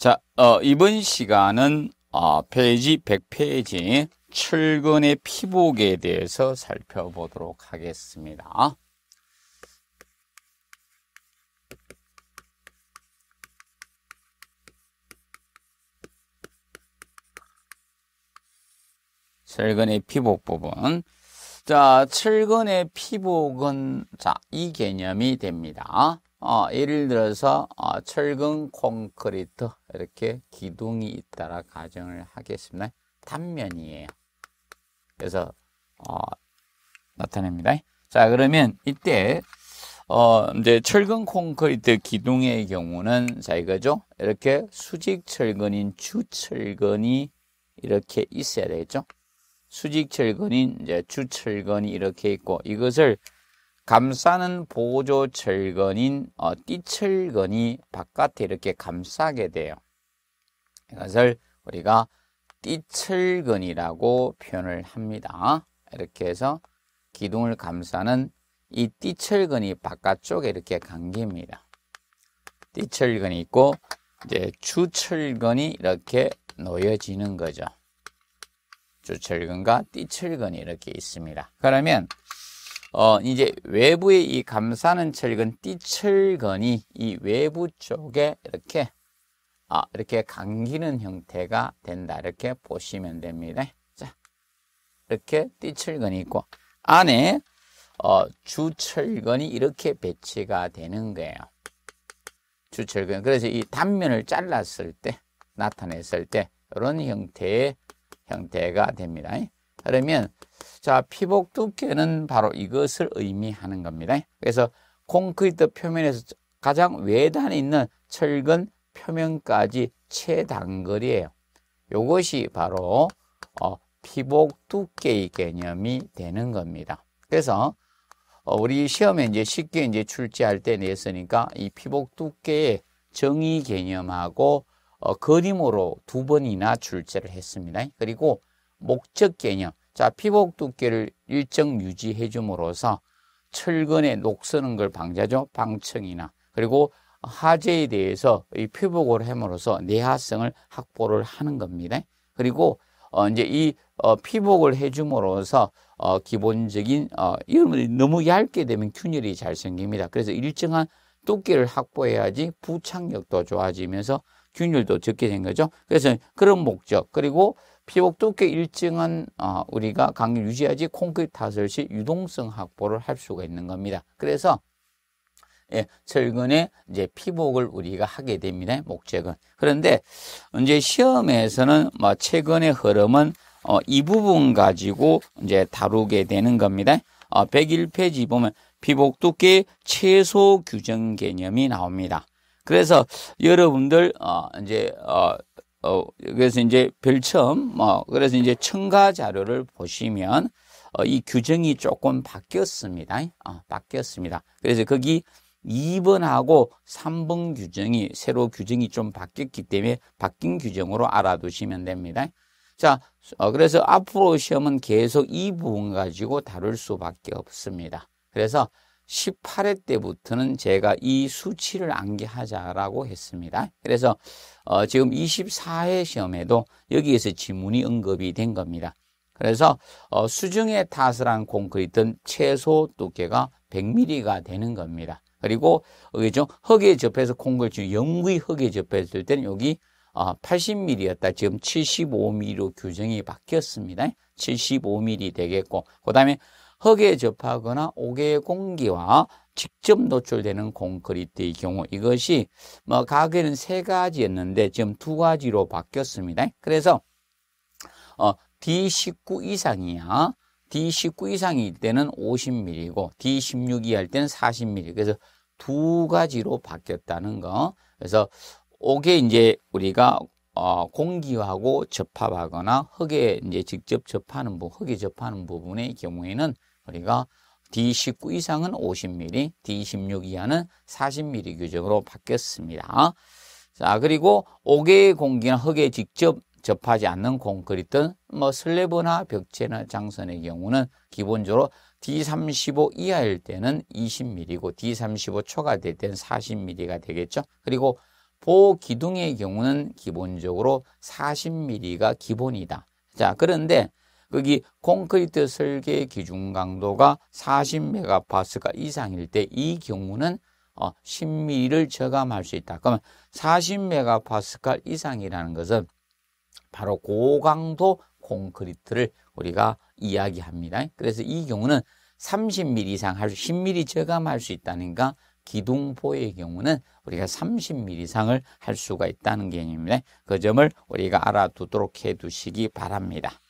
자, 어, 이번 시간은 어, 페이지 100페이지 출근의 피복에 대해서 살펴보도록 하겠습니다. 출근의 피복 부분. 자, 출근의 피복은 자, 이 개념이 됩니다. 어, 예를 들어서 어, 철근 콘크리트 이렇게 기둥이 있다라 가정을 하겠습니다. 단면이에요. 그래서 어, 나타냅니다. 자 그러면 이때 어, 이제 철근 콘크리트 기둥의 경우는 자 이거죠. 이렇게 수직 철근인 주철근이 이렇게 있어야 되겠죠. 수직 철근인 이제 주철근이 이렇게 있고 이것을 감싸는 보조 철근인 어, 띠철근이 바깥에 이렇게 감싸게 돼요. 이것을 우리가 띠철근이라고 표현을 합니다. 이렇게 해서 기둥을 감싸는 이 띠철근이 바깥쪽에 이렇게 감깁니다. 띠철근이 있고 이제 주철근이 이렇게 놓여지는 거죠. 주철근과 띠철근이 이렇게 있습니다. 그러면 어, 이제 외부의 이 감싸는 철근, 띠철근이 이 외부 쪽에 이렇게, 아, 이렇게 감기는 형태가 된다. 이렇게 보시면 됩니다. 자, 이렇게 띠철근이 있고, 안에, 어, 주철근이 이렇게 배치가 되는 거예요. 주철근. 그래서 이 단면을 잘랐을 때, 나타냈을 때, 이런 형태의 형태가 됩니다. 그러면 자, 피복 두께는 바로 이것을 의미하는 겁니다. 그래서 콘크리트 표면에서 가장 외단에 있는 철근 표면까지 최단거리예요. 이것이 바로 어, 피복 두께의 개념이 되는 겁니다. 그래서 어, 우리 시험에 이제 쉽게 이제 출제할 때 냈으니까 이 피복 두께의 정의 개념하고 어, 그림으로 두 번이나 출제를 했습니다. 그리고 목적 개념, 자, 피복 두께를 일정 유지해 줌으로써 철근에 녹쓰는 걸 방지하죠. 방청이나 그리고 하재에 대해서 이 피복을 함으로써 내화성을 확보를 하는 겁니다. 그리고 어, 이제 이 어, 피복을 해줌으로써 어, 기본적인 어, 이런 너무 얇게 되면 균열이 잘 생깁니다. 그래서 일정한 두께를 확보해야지 부착력도 좋아지면서 균열도 적게 된 거죠. 그래서 그런 목적 그리고 피복도 꽤 일정한 어, 우리가 강을 유지하지 콘크리트 타설시 유동성 확보를 할 수가 있는 겁니다. 그래서 예, 철근에 이제 피복을 우리가 하게 됩니다. 목재근 그런데 이제 시험에서는 뭐 최근의 흐름은 어, 이 부분 가지고 이제 다루게 되는 겁니다. 어, 101페이지 보면 피복 두께 최소 규정 개념이 나옵니다. 그래서 여러분들 어, 이제 어, 어, 그래서 이제 별첨, 뭐, 그래서 이제 첨가 자료를 보시면, 어, 이 규정이 조금 바뀌었습니다. 어, 바뀌었습니다. 그래서 거기 2번하고 3번 규정이, 새로 규정이 좀 바뀌었기 때문에 바뀐 규정으로 알아두시면 됩니다. 자, 어, 그래서 앞으로 시험은 계속 이 부분 가지고 다룰 수밖에 없습니다. 그래서 18회 때부터는 제가 이 수치를 암기하자라고 했습니다. 그래서 어, 지금 24회 시험에도 여기에서 지문이 언급이 된 겁니다. 그래서 어, 수중에 타설한 콘크리트는 최소 두께가 100mm가 되는 겁니다. 그리고 여기죠 흙에 접해서 콘크리트 영구히 흙에 접했을 때는 여기 어, 80mm였다. 지금 75mm로 규정이 바뀌었습니다. 75mm 되겠고 그 다음에 흙에 접하거나 옥의 공기와 직접 노출되는 콘크리트의 경우 이것이 뭐 가게는 세 가지였는데 지금 두 가지로 바뀌었습니다. 그래서 어, D19 이상이야. D19 이상일 때는 50mm이고 D16 이할 때는 40mm. 그래서 두 가지로 바뀌었다는 거. 그래서 옥에 이제 우리가 어, 공기하고 접합하거나 흙에 이제 직접 접하는 부, 흙에 접하는 부분의 경우에는 우리가 D19 이상은 50mm, D16 이하는 40mm 규정으로 바뀌었습니다. 자, 그리고 5개의 공기나 흙에 직접 접하지 않는 콘크리트는 뭐 슬래브나 벽체나 장선의 경우는 기본적으로 D35 이하일 때는 20mm고 D35 초과될 때는 40mm가 되겠죠. 그리고 보 기둥의 경우는 기본적으로 40mm가 기본이다. 자, 그런데 거기 콘크리트 설계 기준 강도가 4 0메가파스가 이상일 때 이 경우는 어, 10mm를 저감할 수 있다. 그러면 40메가파스칼 이상이라는 것은 바로 고강도 콘크리트를 우리가 이야기합니다. 그래서 이 경우는 30mm 이상 할 10mm 저감할 수 있다니까 기둥포의 경우는 우리가 30mm 이상을 할 수가 있다는 개념입니다. 그 점을 우리가 알아두도록 해두시기 바랍니다.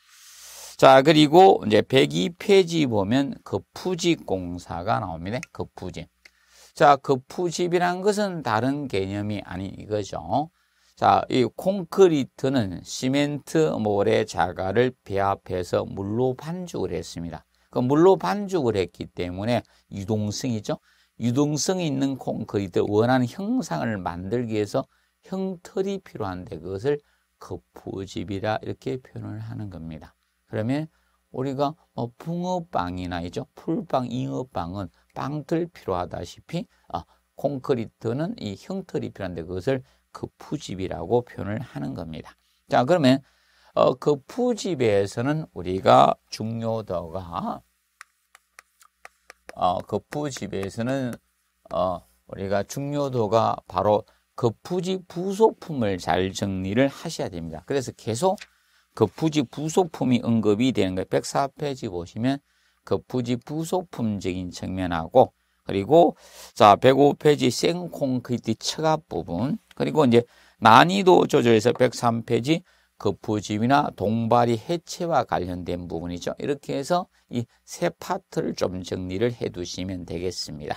자, 그리고 이제 102페이지 보면 거푸집 공사가 나옵니다. 거푸집. 자, 거푸집이란 것은 다른 개념이 아닌 이거죠. 자, 이 콘크리트는 시멘트, 모래, 자갈을 배합해서 물로 반죽을 했습니다. 그 물로 반죽을 했기 때문에 유동성이죠. 유동성이 있는 콘크리트 원하는 형상을 만들기 위해서 형틀이 필요한데 그것을 거푸집이라 이렇게 표현을 하는 겁니다. 그러면 우리가 어, 붕어빵이나 이죠 풀빵, 잉어빵은 빵틀 필요하다시피 어, 콘크리트는 이 형틀이 필요한데 그것을 그 푸집이라고 표현을 하는 겁니다. 자 그러면 어, 그 푸집에서는 우리가 중요도가 어, 그 푸집에서는 어, 우리가 중요도가 바로 그 푸집 부소품을 잘 정리를 하셔야 됩니다. 그래서 계속 그 부지 부속품이 언급이 되는 거예요. 104페이지 보시면 그 부지 부속품적인 측면하고 그리고 자 105페이지 생콘크리트 처갑 부분 그리고 이제 난이도 조절에서 103페이지 그 부집이나 동발이 해체와 관련된 부분이죠. 이렇게 해서 이 세 파트를 좀 정리를 해 두시면 되겠습니다.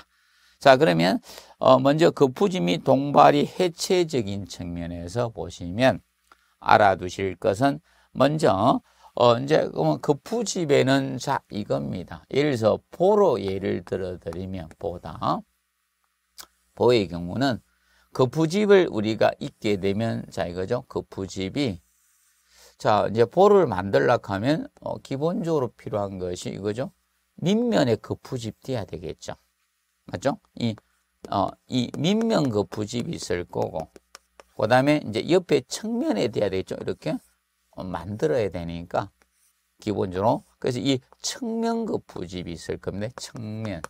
자 그러면 어 먼저 그 부집 이 동발이 해체적인 측면에서 보시면 알아두실 것은 먼저 어, 이제 그러면 급부집에는 그 자 이겁니다. 예를 들어 보로 예를 들어 드리면 보다 보의 경우는 급부집을 그 우리가 잇게 되면 자 이거죠. 급부집이 그 자 이제 보를 만들라고 하면 어, 기본적으로 필요한 것이 이거죠. 밑면에 급부집 띄야 되겠죠. 맞죠? 이, 어, 이 밑면 급부집이 있을 거고 그 다음에 이제 옆에 측면에 띄야 되겠죠. 이렇게 어, 만들어야 되니까 기본적으로 그래서 이 측면급 그 부집이 있을 겁니다. 측면.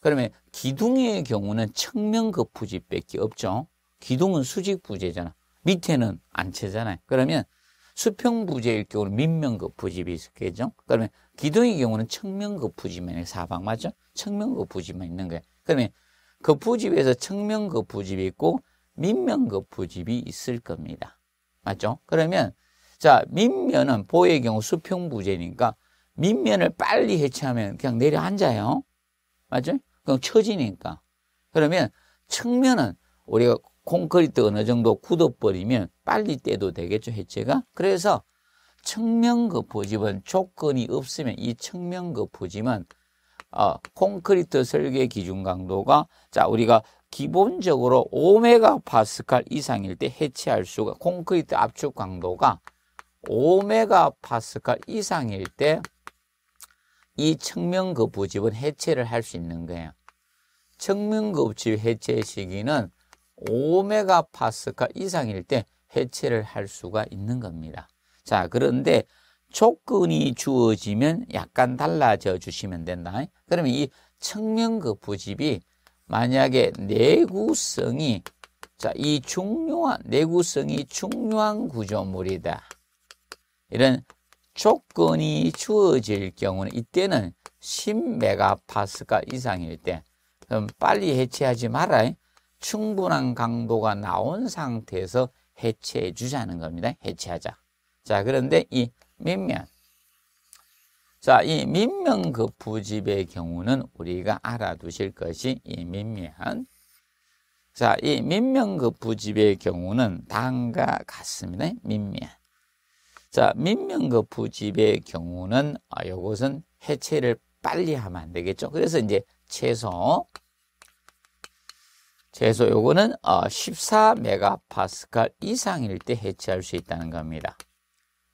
그러면 기둥의 경우는 측면급 그 부집밖에 없죠. 기둥은 수직 부재잖아. 밑에는 안 채잖아요. 그러면 수평 부재일 경우는 밑면급 그 부집이 있겠죠. 그러면 기둥의 경우는 측면급 부집만 사방 맞죠? 측면급 부집만 있는 거예요. 그러면 그 부집에서 측면급 부집이 있고 밑면급 부집이 있을 겁니다. 맞죠? 그러면 자민면은 보의 경우 수평부재니까 민면을 빨리 해체하면 그냥 내려앉아요. 맞죠? 그럼 처지니까. 그러면 측면은 우리가 콘크리트 어느 정도 굳어버리면 빨리 떼도 되겠죠, 해체가. 그래서 측면 거푸집은 그 조건이 없으면 이 측면 거푸집은 그 어, 콘크리트 설계 기준 강도가 자 우리가 기본적으로 오메가 파스칼 이상일 때 해체할 수가 콘크리트 압축 강도가 오메가 파스칼 이상일 때 이측면거 부집은 해체를 할 수 있는 거예요. 측면거 부집 해체 시기는 오메가 파스칼 이상일 때 해체를 할 수가 있는 겁니다. 자, 그런데 조건이 주어지면 약간 달라져 주시면 된다. 그러면 이측면거 부집이 만약에 내구성이 자, 이 중요한 내구성이 중요한 구조물이다. 이런 조건이 주어질 경우는 이때는 10메가파스칼 이상일 때 그럼 빨리 해체하지 마라. 충분한 강도가 나온 상태에서 해체해 주자는 겁니다. 해체하자. 자, 그런데 이 몇몇 자, 이 민명급 그 부집의 경우는 우리가 알아두실 것이 이 민면. 자, 이 민명급 그 부집의 경우는 다음과 같습니다. 민면. 자, 민명급 그 부집의 경우는 이것은 아, 해체를 빨리 하면 안 되겠죠. 그래서 이제 최소 최소 요거는 14메가파스칼 어, 이상일 때 해체할 수 있다는 겁니다.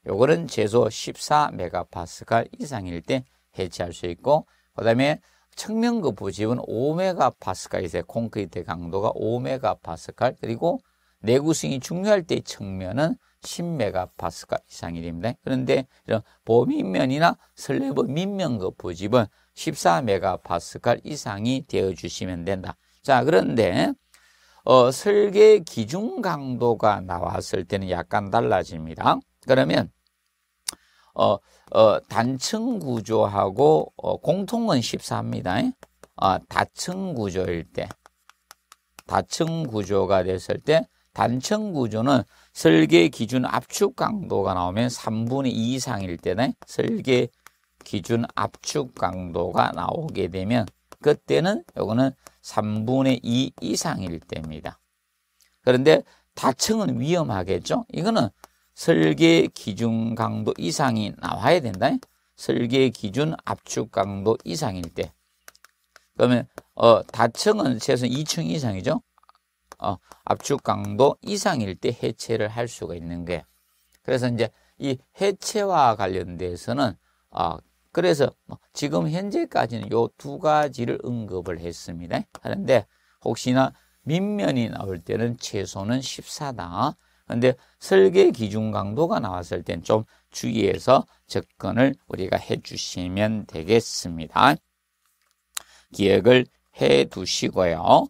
요거는 제소 14메가파스칼 이상일 때 해체할 수 있고 그 다음에 측면급부 집은 5메가파스칼이서 콘크리트 강도가 5메가파스칼 그리고 내구성이 중요할 때 측면은 10메가파스칼 이상이 됩니다. 그런데 이런 보민면이나 슬래브 민면 급부 그 집은 14메가파스칼 이상이 되어 주시면 된다. 자, 그런데 어, 설계 기준 강도가 나왔을 때는 약간 달라집니다. 그러면 어, 어, 단층 구조하고 어, 공통은 14입니다. 어, 아, 다층 구조일 때 다층 구조가 됐을 때 단층 구조는 설계 기준 압축 강도가 나오면 3분의 2 이상일 때는 설계 기준 압축 강도가 나오게 되면 그때는 요거는 3분의 2 이상일 때입니다. 그런데 다층은 위험하겠죠? 이거는 설계 기준 강도 이상이 나와야 된다. 설계 기준 압축 강도 이상일 때. 그러면 어, 다층은 최소 2층 이상이죠. 어, 압축 강도 이상일 때 해체를 할 수가 있는 게. 그래서 이제 이 해체와 관련돼서는 어, 그래서 뭐 지금 현재까지는 요 두 가지를 언급을 했습니다. 하는데 혹시나 밑면이 나올 때는 최소는 14다. 근데 설계 기준 강도가 나왔을 땐 좀 주의해서 접근을 우리가 해 주시면 되겠습니다. 기억을 해 두시고요.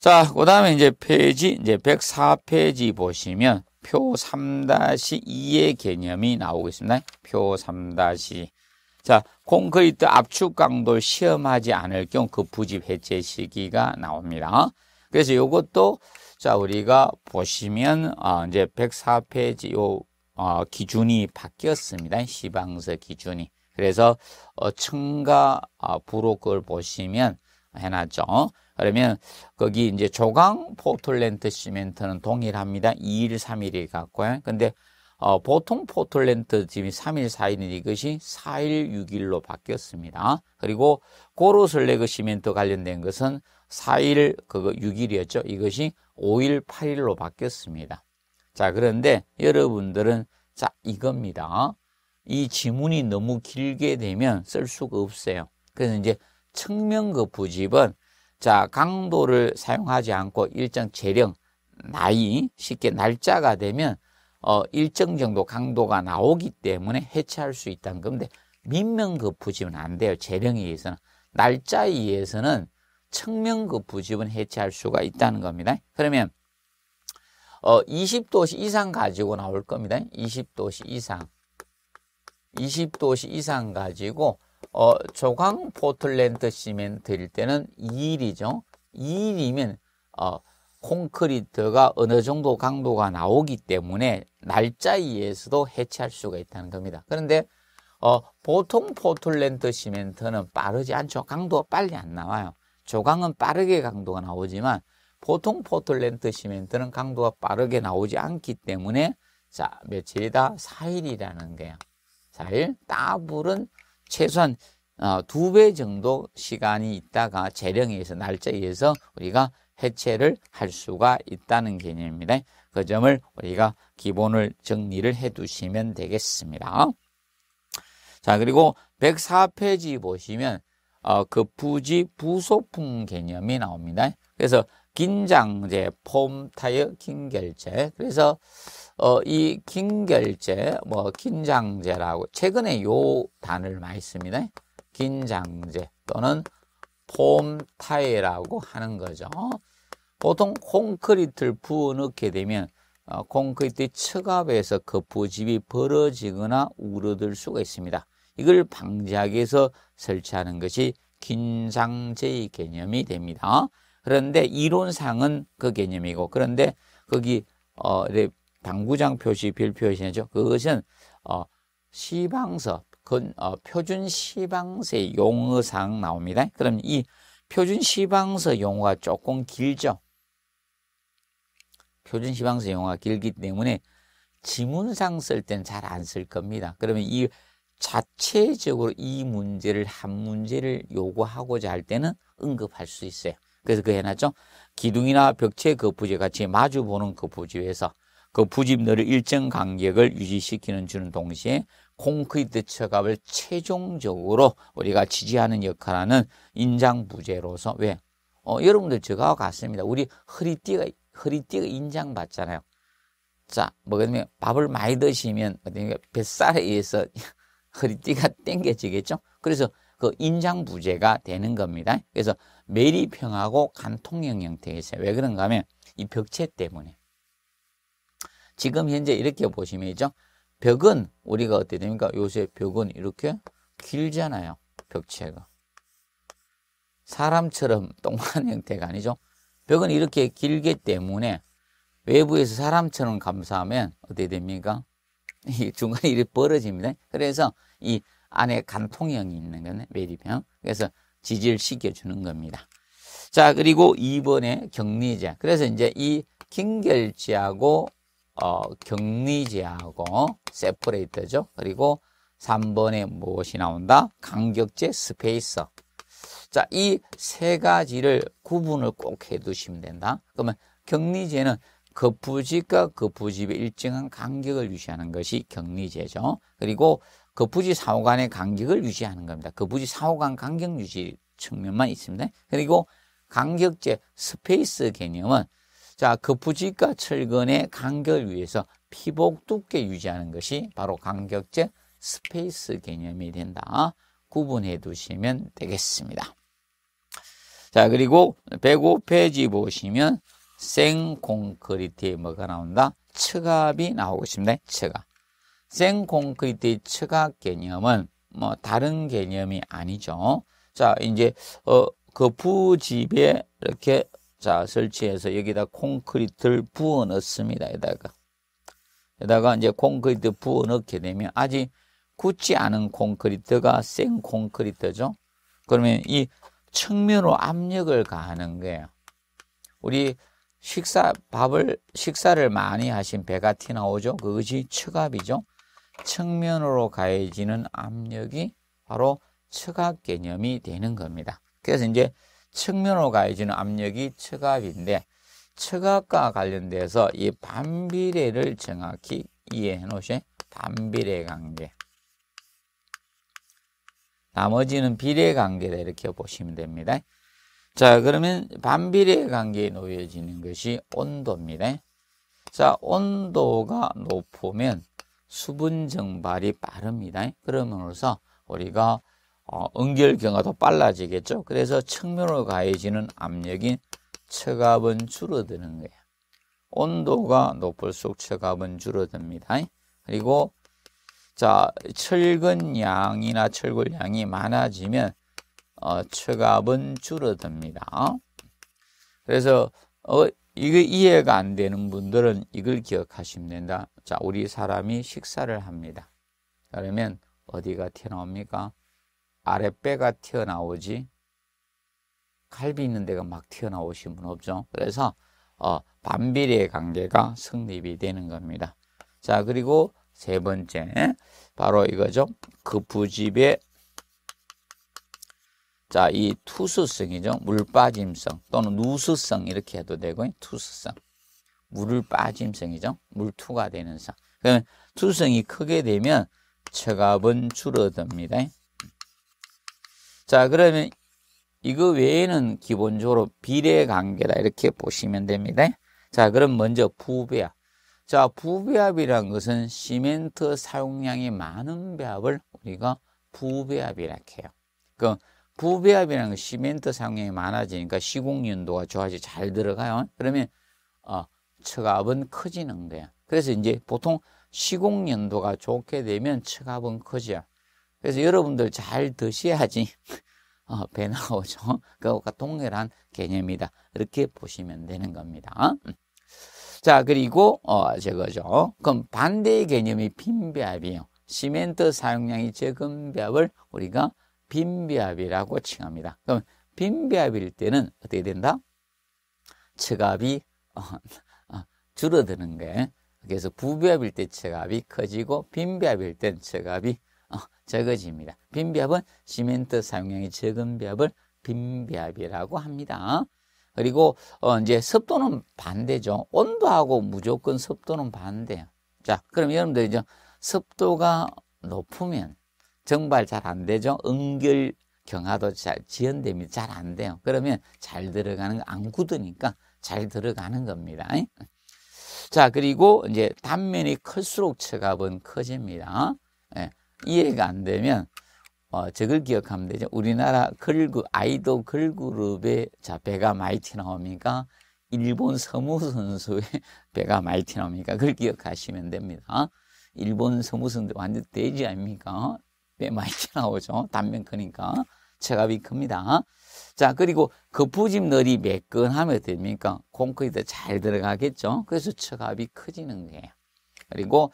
자, 그 다음에 이제 페이지, 이제 104페이지 보시면 표 3-2의 개념이 나오고 있습니다. 표 3-2. 자, 콘크리트 압축 강도를 시험하지 않을 경우 그 부집 해체 시기가 나옵니다. 그래서 이것도 자, 우리가 보시면 어, 이제 104페이지 요 어, 기준이 바뀌었습니다. 시방서 기준이. 그래서 어, 층가 어, 부록을 보시면 해놨죠. 그러면 거기 이제 조강 포틀랜드 시멘트는 동일합니다. 2일, 3일이 같고요. 근데 어, 보통 포틀랜드 집이 3일, 4일인 이것이 4일, 6일로 바뀌었습니다. 그리고 고로슬레그 시멘트 관련된 것은 4일, 그거 6일이었죠. 이것이 5일, 8일로 바뀌었습니다. 자, 그런데 여러분들은 자, 이겁니다. 이 지문이 너무 길게 되면 쓸 수가 없어요. 그래서 이제 측면거 부집은 자, 강도를 사용하지 않고 일정 재령, 나이, 쉽게 날짜가 되면 어, 일정 정도 강도가 나오기 때문에 해체할 수 있다는 건데 민명거 부집은 안 돼요. 재령에 의해서는. 날짜에 의해서는 청명급 그 부집은 해체할 수가 있다는 겁니다. 그러면 어, 20도씨 이상 가지고 나올 겁니다. 20도씨 이상. 20도씨 이상 가지고 어, 조강 포틀랜드 시멘트일 때는 2일이죠. 2일이면 어, 콘크리트가 어느 정도 강도가 나오기 때문에 날짜에 서도 해체할 수가 있다는 겁니다. 그런데 어, 보통 포틀랜드 시멘트는 빠르지 않죠. 강도가 빨리 안 나와요. 조강은 빠르게 강도가 나오지만 보통 포틀랜드 시멘트는 강도가 빠르게 나오지 않기 때문에 자 며칠이다 4일이라는 거요 4일 따불은 최소한 어, 두배 정도 시간이 있다가 재령에 의해서 날짜에 의해서 우리가 해체를 할 수가 있다는 개념입니다 그 점을 우리가 기본을 정리를 해 두시면 되겠습니다 자 그리고 104페이지 보시면 어, 그 부지 부소품 개념이 나옵니다. 그래서 긴장제, 폼타이어, 긴결제. 그래서 어, 이 긴결제, 뭐 긴장제라고 최근에 요 단어를 많이 씁니다. 긴장제 또는 폼타이라고 어 하는 거죠. 보통 콘크리트를 부어 넣게 되면 어, 콘크리트 측압에서 그 부집이 벌어지거나 우러들 수가 있습니다. 이걸 방지하기 위해서 설치하는 것이 긴장제의 개념이 됩니다. 그런데 이론상은 그 개념이고 그런데 거기 어 당구장 표시 별표시죠. 그것은 어 시방서 그 어, 표준 시방서 용어상 나옵니다. 그럼 이 표준 시방서 용어가 조금 길죠. 표준 시방서 용어가 길기 때문에 지문상 쓸 땐 잘 안 쓸 겁니다. 그러면 이 자체적으로 이 문제를 한 문제를 요구하고자 할 때는 언급할 수 있어요. 그래서 그 해놨죠. 기둥이나 벽체 거푸집 그 같이 마주 보는 거푸집에서 거푸집 너를 일정 간격을 유지시키는 주는 동시에 콘크리트 처갑을 최종적으로 우리가 지지하는 역할하는 인장부재로서 왜? 어, 여러분들 저와 같습니다. 우리 허리띠가 허리띠가 인장받잖아요. 자, 뭐그면 밥을 많이 드시면 뭐 뱃살에 의해서 허리띠가 땡겨지겠죠. 그래서 그 인장부재가 되는 겁니다. 그래서 매리평하고 간통형 형태가 있어요. 왜 그런가 하면 이 벽체 때문에. 지금 현재 이렇게 보시면 있죠. 벽은 우리가 어떻게 됩니까? 요새 벽은 이렇게 길잖아요. 벽체가. 사람처럼 동안 형태가 아니죠. 벽은 이렇게 길기 때문에 외부에서 사람처럼 감사하면 어떻게 됩니까? 이 중간에 이렇게 벌어집니다. 그래서 이 안에 간통형이 있는 거는 매립형. 그래서 지질 시켜주는 겁니다. 자, 그리고 2번에 격리제. 그래서 이제 이 긴결제하고 어, 격리제하고 세퍼레이터죠. 그리고 3번에 무엇이 나온다? 간격제 스페이서. 자, 이 세 가지를 구분을 꼭 해두시면 된다. 그러면 격리제는 거푸집과 그 거푸집의 그 일정한 간격을 유지하는 것이 격리제죠. 그리고 거푸집 그 사호 간의 간격을 유지하는 겁니다. 거푸집 사호 간 간격 유지 측면만 있습니다. 그리고 간격제 스페이스 개념은 자 거푸집과 철근의 간격을 위해서 피복 두께 유지하는 것이 바로 간격제 스페이스 개념이 된다. 구분해 두시면 되겠습니다. 자 그리고 105페이지 보시면 생콘크리트에 뭐가 나온다? 층압이 나오고 싶네. 층압. 생콘크리트의 층압 개념은 뭐 다른 개념이 아니죠. 자, 이제 어, 그 부집에 이렇게 자, 설치해서 여기다 콘크리트를 부어 넣습니다. 여기다가. 여기다가 이제 콘크리트 부어 넣게 되면 아직 굳지 않은 콘크리트가 생 콘크리트죠. 그러면 이 측면으로 압력을 가하는 거예요. 우리 식사 밥을 식사를 많이 하신 배가 튀나오죠. 그것이 측압이죠. 측면으로 가해지는 압력이 바로 측압 개념이 되는 겁니다. 그래서 이제 측면으로 가해지는 압력이 측압인데 측압과 관련돼서 이 반비례를 정확히 이해해 놓으세요. 반비례 관계. 나머지는 비례 관계다 이렇게 보시면 됩니다. 자, 그러면 반비례 관계에 놓여지는 것이 온도입니다. 자, 온도가 높으면 수분 증발이 빠릅니다. 그러므서 우리가 어, 응결 경화도 빨라지겠죠. 그래서 측면으로 가해지는 압력인 처압은 줄어드는 거예요. 온도가 높을수록 처압은 줄어듭니다. 그리고 자 철근 양이나 철골 양이 많아지면 어, 최갑은 줄어듭니다. 그래서 어, 이거 이해가 안 되는 분들은 이걸 기억하시면 된다. 자, 우리 사람이 식사를 합니다. 그러면 어디가 튀어나옵니까? 아랫배가 튀어나오지 갈비 있는 데가 막 튀어나오신 분 없죠. 그래서 어, 반비례 관계가 성립이 되는 겁니다. 자, 그리고 세 번째 바로 이거죠. 그 부집의 자, 이 투수성이죠. 물 빠짐성 또는 누수성 이렇게 해도 되고 투수성. 물을 빠짐성이죠. 물투가 되는 성. 그러면 투성이 크게 되면 체갑은 줄어듭니다. 자, 그러면 이거 외에는 기본적으로 비례 관계다 이렇게 보시면 됩니다. 자, 그럼 먼저 부배합. 자, 부배합이란 것은 시멘트 사용량이 많은 배합을 우리가 부배합이라 해요. 그 부배합이라는 건 시멘트 사용량이 많아지니까 시공 연도가 좋아지 잘 들어가요. 그러면 어, 처갑은 커지는 거야. 그래서 이제 보통 시공 연도가 좋게 되면 처갑은 커져. 그래서 여러분들 잘 드셔야지 어, 배 나오죠. 그것과 동일한 개념이다. 이렇게 보시면 되는 겁니다. 자 그리고 어 저거죠. 그럼 반대의 개념이 빈배합이에요. 시멘트 사용량이 적은 배합을 우리가 빈비압이라고 칭합니다. 그럼 빈비압일 때는 어떻게 된다? 측압이 어, 어, 줄어드는 거 그래서 부비압일 때 측압이 커지고 빈비압일 때 측압이 어, 적어집니다. 빈비압은 시멘트 사용량이 적은 비압을 빈비압이라고 합니다. 그리고 어, 이제 습도는 반대죠. 온도하고 무조건 습도는 반대예요. 자, 그럼 여러분들 이제 습도가 높으면 정발 잘 안 되죠. 응결 경화도 잘지연됩니다잘 안 돼요. 그러면 잘 들어가는 안 굳으니까 잘 들어가는 겁니다. 자 그리고 이제 단면이 클수록 체갑은 커집니다. 예, 이해가 안 되면 어, 저걸 기억하면 되죠. 우리나라 걸그 아이도 걸그룹의 자 배가 마이 튀나옵니까? 일본 서무 선수의 배가 마이 튀나옵니까? 그걸 기억하시면 됩니다. 일본 서무 선수 완전 돼지 아닙니까? 꽤 많이 튀어나오죠. 단면 크니까. 체갑이 큽니다. 자, 그리고 거푸집 그 널이 매끈하면 됩니까? 콘크리트 잘 들어가겠죠? 그래서 체갑이 커지는 거예요. 그리고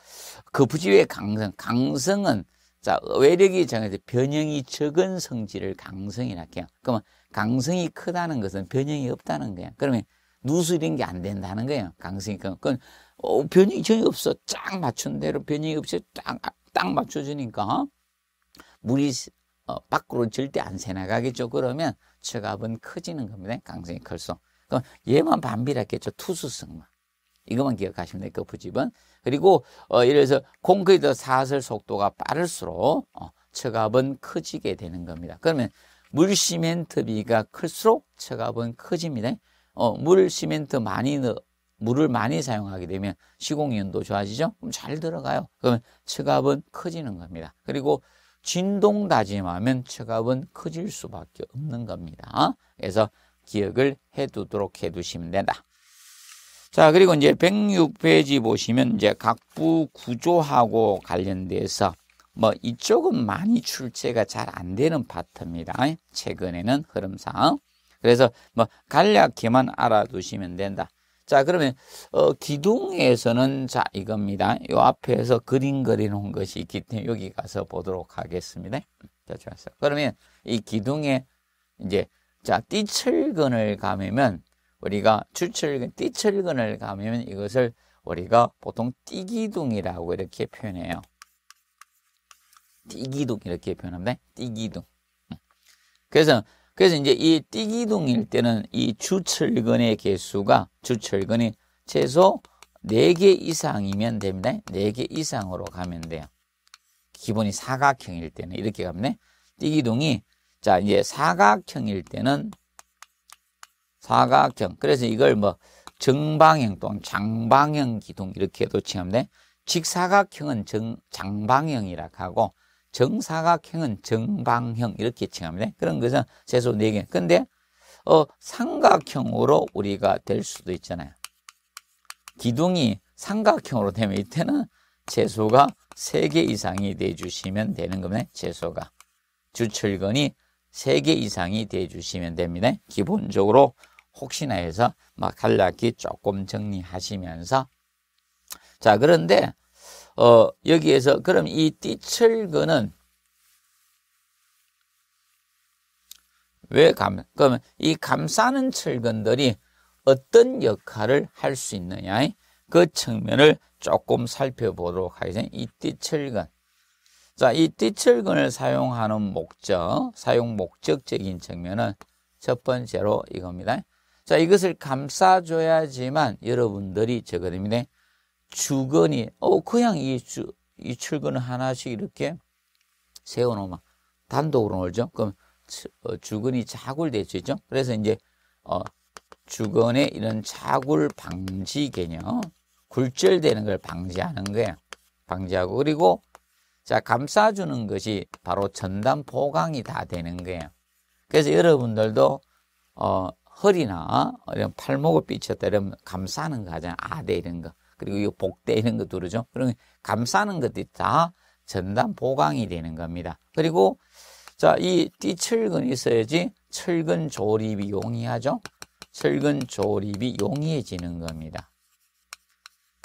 거푸집의 그 강성, 강성은 자, 외력이 정해서 변형이 적은 성질을 강성이라 할게요. 그러면 강성이 크다는 것은 변형이 없다는 거예요. 그러면 누수인 게안 된다는 거예요. 강성이 크면. 그건 어, 변형이 전혀 없어. 쫙 맞춘 대로 변형이 없이 딱, 딱 맞춰주니까. 물이 어, 밖으로 절대 안 새나가겠죠. 그러면 처갑은 커지는 겁니다. 강성이 클수록. 그럼 얘만 반비례겠죠 투수성만. 이것만 기억하시면 돼요. 그 부집은. 그리고 어, 예를 들어서 콘크리트 사설 속도가 빠를수록 어, 처갑은 커지게 되는 겁니다. 그러면 물 시멘트비가 클수록 처갑은 커집니다. 어, 물 시멘트 많이 넣, 물을 많이 사용하게 되면 시공연도 좋아지죠. 그럼 잘 들어가요. 그러면 처갑은 커지는 겁니다. 그리고 진동 다짐하면 체갑은 커질 수밖에 없는 겁니다. 그래서 기억을 해두도록 해두시면 된다. 자, 그리고 이제 106페이지 보시면 이제 각부 구조하고 관련돼서 뭐 이쪽은 많이 출제가 잘 안 되는 파트입니다. 최근에는 흐름상. 그래서 뭐 간략히만 알아두시면 된다. 자, 그러면 어, 기둥에서는 자 이겁니다. 요 앞에서 그림그리는 것이 있기 때문에 여기 가서 보도록 하겠습니다. 자, 좋았어. 그러면 이 기둥에 이제 자 띠철근을 감으면 우리가 추철근 띠철근을 감으면 이것을 우리가 보통 띠기둥이라고 이렇게 표현해요. 띠기둥 이렇게 표현합니다. 띠기둥. 음. 그래서 그래서 이제 이 띠기둥일 때는 이 주철근의 개수가 주철근이 최소 4개 이상이면 됩니다. 4개 이상으로 가면 돼요. 기본이 사각형일 때는 이렇게 가면 띠기둥이 자 이제 사각형일 때는 사각형 그래서 이걸 뭐 정방형 또는 장방형 기둥 이렇게 해도 칭합니다. 직사각형은 정, 장방형이라 고 하고 정사각형은 정방형 이렇게 칭합니다. 그런 것은 세수 4개. 근데 어, 삼각형으로 우리가 될 수도 있잖아요. 기둥이 삼각형으로 되면 이때는 재수가 3개 이상이 돼주시면 되는 겁니다. 재수가. 주철근이 3개 이상이 돼주시면 됩니다. 기본적으로 혹시나 해서 막 간략히 조금 정리하시면서 자 그런데 어, 여기에서 그럼 이 띠철근은 왜 감, 그러면 이 감싸는 철근들이 어떤 역할을 할 수 있느냐, 그 측면을 조금 살펴보도록 하겠습니다. 이 띠철근. 자, 이 띠철근을 사용하는 목적, 사용 목적적인 측면은 첫 번째로 이겁니다. 자, 이것을 감싸줘야지만 여러분들이 저거 됩니다. 주거니, 어, 그냥 이 주, 이 출근을 하나씩 이렇게 세워놓으면 단독으로 놀죠. 그럼 어, 주근이 자굴될 수 있죠. 그래서 이제 어, 주근의 이런 자굴 방지 개념, 굴절되는 걸 방지하는 거예요. 방지하고 그리고 자 감싸주는 것이 바로 전담 보강이 다 되는 거예요. 그래서 여러분들도 어, 허리나 이런 팔목을 삐쳤다 이러면 감싸는 거 하잖아요. 아대 이런 거. 그리고 이 복대 이런 것도 그러죠. 그러면 감싸는 것들이 다 전담 보강이 되는 겁니다. 그리고 자, 이 띠철근이 있어야지 철근 조립이 용이하죠. 철근 조립이 용이해지는 겁니다.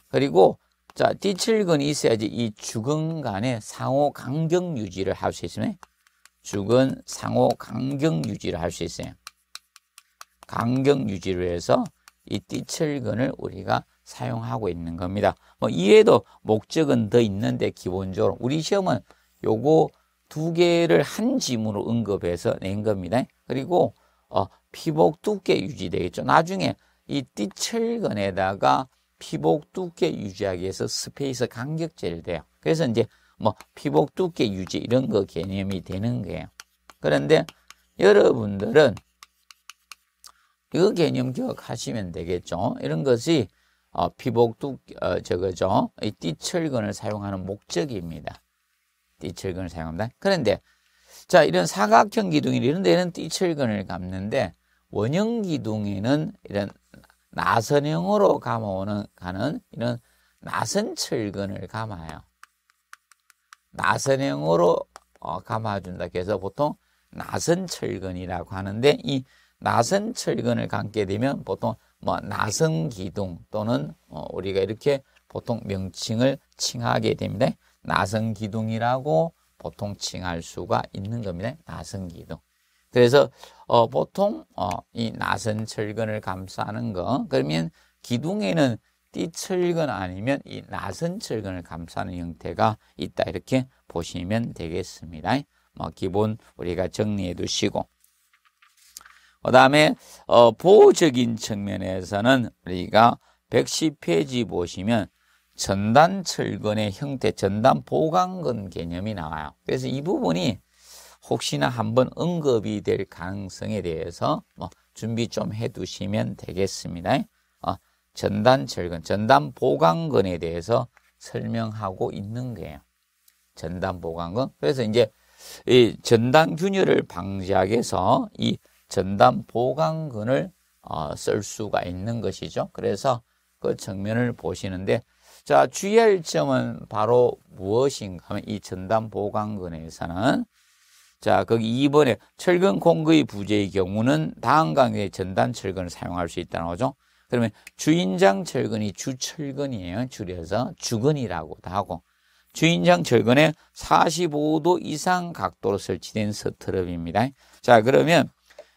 그리고 자, 띠철근이 있어야지 이 주근 간의 상호 강경 유지를 할 수 있으면 주근 상호 강경 유지를 할 수 있어요. 강경 유지를 해서 이 띠철근을 우리가 사용하고 있는 겁니다. 뭐 이외에도 목적은 더 있는데 기본적으로 우리 시험은 요거 두 개를 한짐으로 언급해서 낸 겁니다. 그리고 어, 피복 두께 유지되겠죠. 나중에 이 띠철근에다가 피복 두께 유지하기 위해서 스페이스 간격제를 돼요 그래서 이제 뭐 피복 두께 유지 이런 거 개념이 되는 거예요. 그런데 여러분들은 이 개념 기억하시면 되겠죠. 이런 것이 어, 피복두 어, 저거죠. 이 띠철근을 사용하는 목적입니다. 띠철근을 사용합니다. 그런데 자 이런 사각형 기둥이 이런 데는 띠철근을 감는데 원형 기둥에는 이런 나선형으로 감아오는 가는 이런 나선철근을 감아요. 나선형으로 어, 감아준다. 그래서 보통 나선철근이라고 하는데 이 나선철근을 감게 되면 보통 뭐 나성 기둥 또는 어, 우리가 이렇게 보통 명칭을 칭하게 됩니다. 나성 기둥이라고 보통 칭할 수가 있는 겁니다. 나성 기둥. 그래서 어, 보통 어, 이 나선 철근을 감싸는 거 그러면 기둥에는 띠철근 아니면 이 나선 철근을 감싸는 형태가 있다 이렇게 보시면 되겠습니다. 뭐 기본 우리가 정리해 두시고 그 다음에 어, 보호적인 측면에서는 우리가 110페이지 보시면 전단 철근의 형태, 전단 보강근 개념이 나와요. 그래서 이 부분이 혹시나 한번 언급이 될 가능성에 대해서 뭐 준비 좀 해두시면 되겠습니다. 어, 전단 철근, 전단 보강근에 대해서 설명하고 있는 거예요. 전단 보강근. 그래서 이제 이 전단 균열을 방지하기 위해서 이 전담 보강근을 어, 쓸 수가 있는 것이죠. 그래서 그정면을 보시는데 자 주의할 점은 바로 무엇인가 하면 이 전담 보강근에서는 자 거기 2번에 철근 공급의 부재의 경우는 다음 강의에 전담 철근을 사용할 수 있다는 거죠. 그러면 주인장 철근이 주철근이에요. 줄여서 주근이라고도 하고 주인장 철근에 45도 이상 각도로 설치된 서트럽입니다자 그러면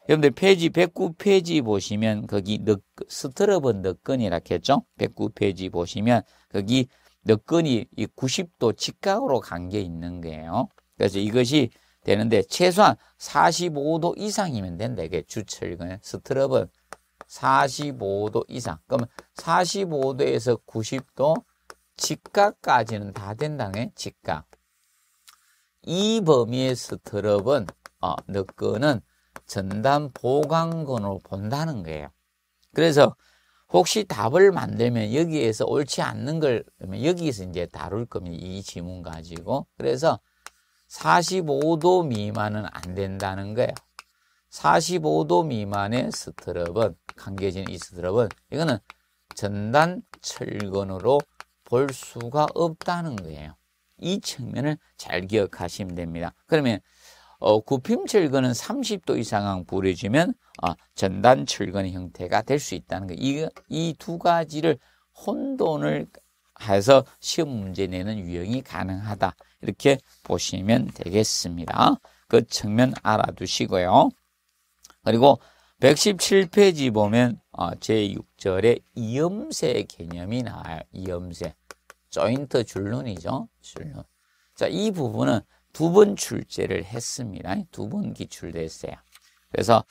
여러분들 페이지 109페이지 보시면 거기 너, 스트러은 너건이라고 했죠? 109페이지 보시면 거기 너건이 이 90도 직각으로 간 게 있는 거예요. 그래서 이것이 되는데 최소한 45도 이상이면 된다. 이게 주철근 스트러은 45도 이상. 그러면 45도에서 90도 직각까지는 다 된다네. 직각. 이 범위의 스트럽은 어, 너거는 전담 보강권으로 본다는 거예요. 그래서 혹시 답을 만들면 여기에서 옳지 않는 걸 여기서 이제 다룰 겁니다. 이 지문 가지고. 그래서 45도 미만은 안 된다는 거예요. 45도 미만의 스트럽은 감겨진 이 스트럽은 이거는 전단 철근으로 볼 수가 없다는 거예요. 이 측면을 잘 기억하시면 됩니다. 그러면 어, 구핌철근은 그 30도 이상은 부러지면 어, 아, 전단철근 형태가 될 수 있다는 거. 이이 두 가지를 혼돈을 해서 시험 문제 내는 유형이 가능하다. 이렇게 보시면 되겠습니다. 그 측면 알아두시고요. 그리고 117페이지 보면 어, 아, 제6절에 이음새 개념이 나와요. 이음새. 조인트 줄눈이죠. 줄눈. 자, 이 부분은 두번 출제를 했습니다. 두 번 기출됐어요. 그래서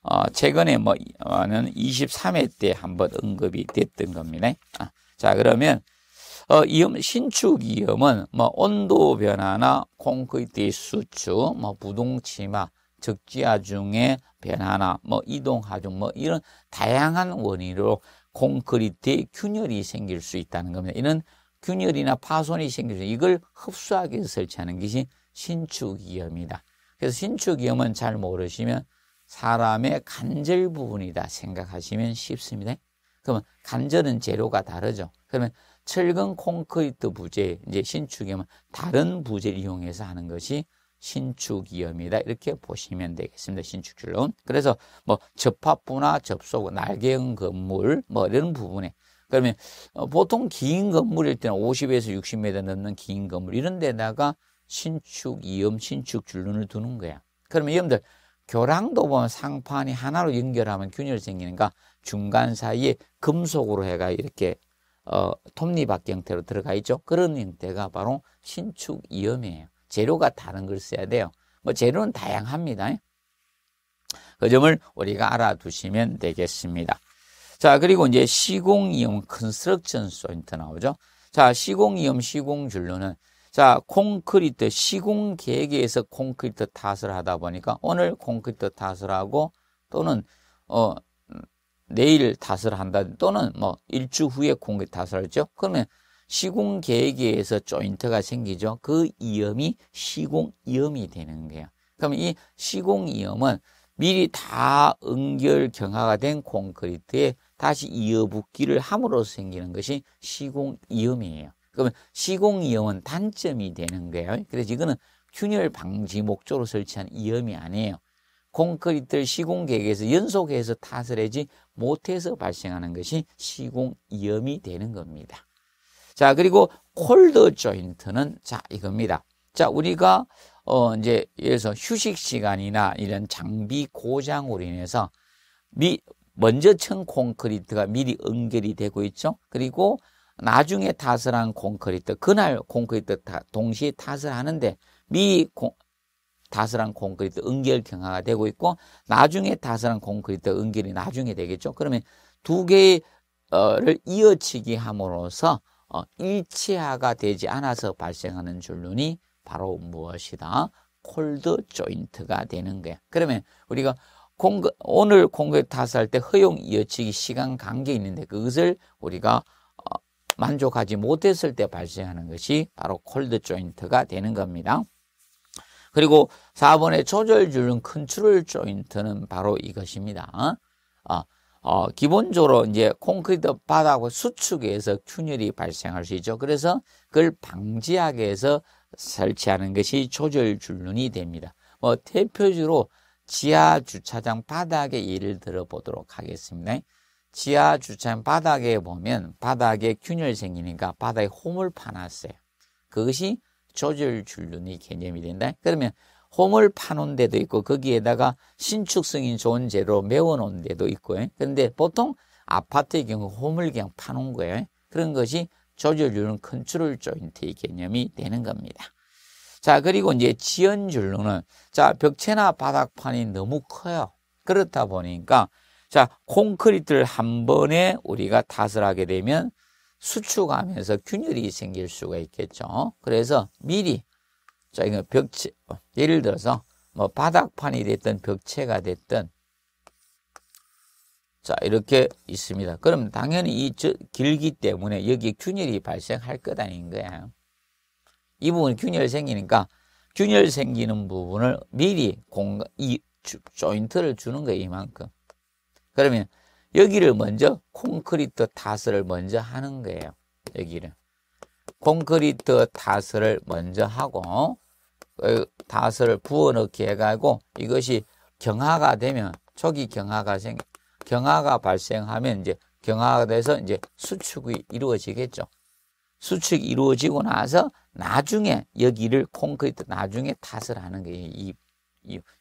어, 최근에 뭐는 23회 때 한번 언급이 됐던 겁니다. 아, 자 그러면 어, 이음 신축 이음은 뭐 온도 변화나 콘크리트 수축, 뭐 부동치마, 적지하중에 변화나 뭐 이동하중 뭐 이런 다양한 원인으로 콘크리트에 균열이 생길 수 있다는 겁니다. 이런 균열이나 파손이 생길 수 이걸 흡수하기 위해서 설치하는 것이 신축이염이다. 그래서 신축이염은 잘 모르시면 사람의 관절 부분이다 생각하시면 쉽습니다. 그러면 관절은 재료가 다르죠. 그러면 철근 콘크리트 부재, 이제 신축이염은 다른 부재를 이용해서 하는 것이 신축이염이다. 이렇게 보시면 되겠습니다. 신축질로 그래서 뭐 접합부나 접속, 날개형 건물, 뭐 이런 부분에 그러면 어, 보통 긴 건물일 때는 50에서 60m 넘는 긴 건물 이런 데다가 신축, 이음, 신축 줄눈을 두는 거야. 그러면 여러분들 교랑도 보면 상판이 하나로 연결하면 균열이 생기는가 중간 사이에 금속으로 해가 이렇게 어, 톱니박 형태로 들어가 있죠. 그런 형태가 바로 신축 이음이에요. 재료가 다른 걸 써야 돼요. 뭐 재료는 다양합니다. 그 점을 우리가 알아두시면 되겠습니다. 자, 그리고 이제 시공이음 컨스트럭션 소인트 나오죠. 자, 시공이음 시공줄로는 자, 콘크리트 시공 계획에 서 콘크리트 탓을 하다 보니까 오늘 콘크리트 탓을 하고 또는 어 내일 탓을 한다 또는 뭐 일주 후에 콘크리트 탓을 하죠. 그러면 시공 계획에 의해서 조인트가 생기죠. 그 이염이 시공 이염이 되는 거예요. 그러면이 시공 이염은 미리 다 응결 경화가 된 콘크리트에 다시 이어붙기를 함으로써 생기는 것이 시공 이염이에요. 그러면 시공 이염은 단점이 되는 거예요. 그래서 이거는 균열 방지 목적으로 설치한 이염이 아니에요. 콘크리트를 시공 계획에서 연속해서 타설하지 못해서 발생하는 것이 시공 이염이 되는 겁니다. 자, 그리고 콜드 조인트는 자, 이겁니다. 자, 우리가 어 이제 예를 서 휴식 시간이나 이런 장비 고장으로 인해서 미 먼저 층 콘크리트가 미리 응결이 되고 있죠. 그리고 나중에 탓을 한 콘크리트, 그날 콘크리트 타, 동시 에 탓을 하는데 미 공, 탓을 한 콘크리트 응결경화가 되고 있고 나중에 탓을 한 콘크리트 응결이 나중에 되겠죠. 그러면 두 개를 어, 이어치기 함으로써 어, 일치화가 되지 않아서 발생하는 줄눈이 바로 무엇이다? 콜드 조인트가 되는 거야. 그러면 우리가 공 오늘 공급 탓할 때 허용 이어치기 시간 관계 있는데 그것을 우리가 만족하지 못했을 때 발생하는 것이 바로 콜드 조인트가 되는 겁니다. 그리고 4번의 조절줄눈 컨트롤 조인트는 바로 이것입니다. 어, 어, 기본적으로 이제 콘크리트 바닥과 수축에서 균열이 발생할 수 있죠. 그래서 그걸 방지하게해서 설치하는 것이 조절줄눈이 됩니다. 뭐 대표적으로 지하 주차장 바닥에 예를 들어 보도록 하겠습니다. 지하 주차장 바닥에 보면 바닥에 균열 생기니까 바닥에 홈을 파놨어요. 그것이 조절 줄눈이 개념이 된다. 그러면 홈을 파놓은 데도 있고 거기에다가 신축성이 좋은 재로 메워놓은 데도 있고 그런데 보통 아파트의 경우 홈을 그냥 파놓은 거예요. 그런 것이 조절줄눈 컨트롤 조인트의 개념이 되는 겁니다. 자 그리고 이제 지연줄눈은자 벽체나 바닥판이 너무 커요. 그렇다 보니까 자, 콘크리트를 한 번에 우리가 탓을 하게 되면 수축하면서 균열이 생길 수가 있겠죠. 그래서 미리 자, 이거 벽체 예를 들어서 뭐 바닥판이 됐든 벽체가 됐든 자, 이렇게 있습니다. 그럼 당연히 이 길기 때문에 여기 균열이 발생할 것 아닌 거야. 이 부분 균열 생기니까 균열 생기는 부분을 미리 공이 조인트를 주는 거예요, 이만큼. 그러면 여기를 먼저 콘크리트 타설을 먼저 하는 거예요. 여기를. 콘크리트 타설을 먼저 하고 그 다스를 부어넣기 해가지고 이것이 경화가 되면 초기 경화가 생 경화가 발생하면 이제 경화가 돼서 이제 수축이 이루어지겠죠. 수축이 이루어지고 나서 나중에 여기를 콘크리트 나중에 다스 하는 게이이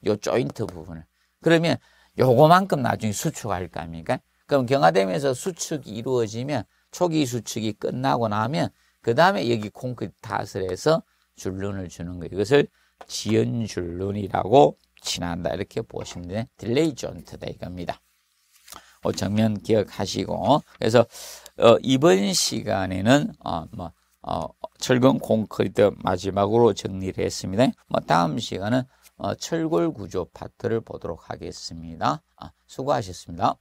요 조인트 부분을 그러면 요거만큼 나중에 수축할 거 아닙니까? 그럼 경화되면서 수축이 이루어지면 초기 수축이 끝나고 나면 그 다음에 여기 콘크리트 탓을 해서 줄눈을 주는 거예요. 이것을 지연 줄눈이라고 친한다 이렇게 보시면 돼. 딜레이 존트다 이겁니다. 어, 정면 기억하시고 그래서 어, 이번 시간에는 어, 뭐 어, 철근 콘크리트 마지막으로 정리를 했습니다. 뭐 다음 시간은 어, 철골 구조 파트를 보도록 하겠습니다. 아, 수고하셨습니다.